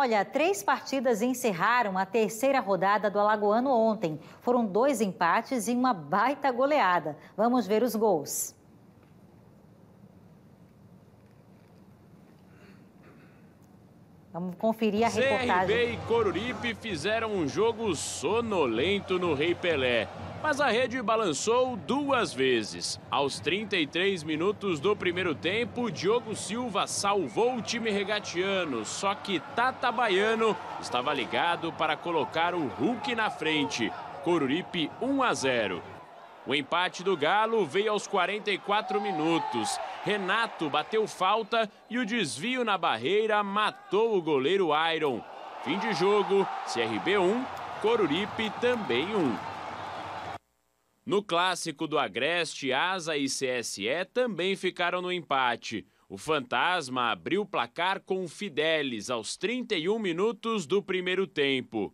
Olha, três partidas encerraram a terceira rodada do Alagoano ontem. Foram dois empates e uma baita goleada. Vamos ver os gols. Vamos conferir a CRB reportagem. CRB e Coruripe fizeram um jogo sonolento no Rei Pelé mas a rede balançou duas vezes. Aos 33 minutos do primeiro tempo, Diogo Silva salvou o time regatiano. só que Tata Baiano estava ligado para colocar o Hulk na frente. Coruripe 1 a 0. O empate do Galo veio aos 44 minutos. Renato bateu falta e o desvio na barreira matou o goleiro Iron. Fim de jogo, CRB 1, Coruripe também 1. No clássico do Agreste, Asa e CSE também ficaram no empate. O Fantasma abriu o placar com Fidelis aos 31 minutos do primeiro tempo.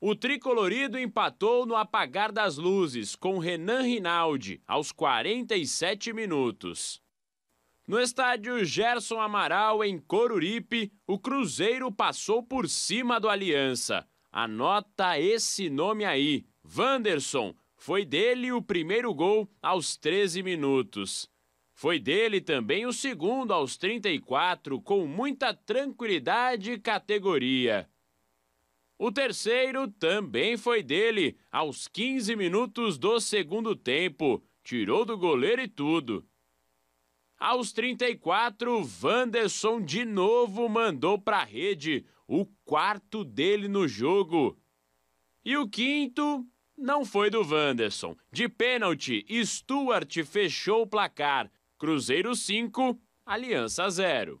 O tricolorido empatou no apagar das luzes com Renan Rinaldi aos 47 minutos. No estádio Gerson Amaral, em Coruripe, o Cruzeiro passou por cima do Aliança. Anota esse nome aí: Vanderson, foi dele o primeiro gol aos 13 minutos. Foi dele também o segundo aos 34, com muita tranquilidade e categoria. O terceiro também foi dele, aos 15 minutos do segundo tempo. Tirou do goleiro e tudo. Aos 34, Vanderson de novo mandou para a rede, o quarto dele no jogo. E o quinto não foi do Wanderson. De pênalti, Stuart fechou o placar. Cruzeiro 5, Aliança 0.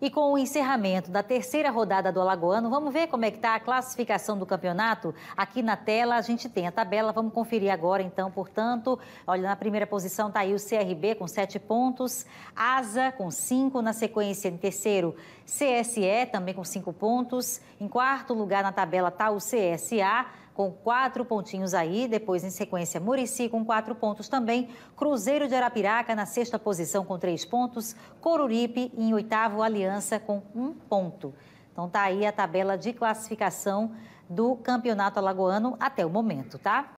E com o encerramento da terceira rodada do Alagoano, vamos ver como é que está a classificação do campeonato? Aqui na tela a gente tem a tabela, vamos conferir agora então, portanto. Olha, na primeira posição está aí o CRB com sete pontos, Asa com cinco, na sequência em terceiro CSE também com cinco pontos, em quarto lugar na tabela está o CSA, com quatro pontinhos aí. Depois, em sequência, Murici com quatro pontos também. Cruzeiro de Arapiraca na sexta posição com três pontos. Coruripe em oitavo, Aliança com um ponto. Então tá aí a tabela de classificação do Campeonato Alagoano até o momento, tá?